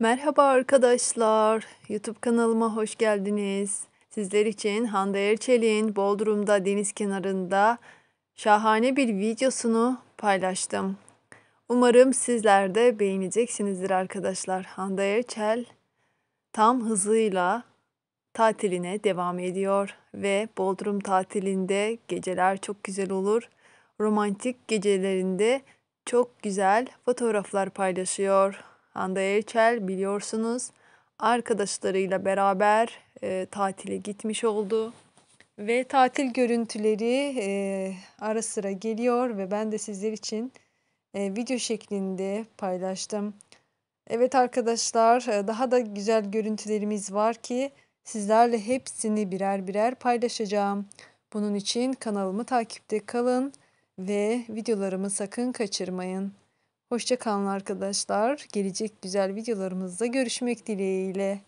Merhaba arkadaşlar. YouTube kanalıma hoş geldiniz. Sizler için Hande Erçel'in Bodrum'da deniz kenarında şahane bir videosunu paylaştım. Umarım sizler de beğeneceksinizdir arkadaşlar. Hande Erçel tam hızıyla tatiline devam ediyor ve Bodrum tatilinde geceler çok güzel olur. Romantik gecelerinde çok güzel fotoğraflar paylaşıyor. Hande Erçel biliyorsunuz arkadaşlarıyla beraber e, tatile gitmiş oldu. Ve tatil görüntüleri e, ara sıra geliyor ve ben de sizler için e, video şeklinde paylaştım. Evet arkadaşlar e, daha da güzel görüntülerimiz var ki sizlerle hepsini birer birer paylaşacağım. Bunun için kanalımı takipte kalın ve videolarımı sakın kaçırmayın. Hoşçakalın arkadaşlar. Gelecek güzel videolarımızda görüşmek dileğiyle.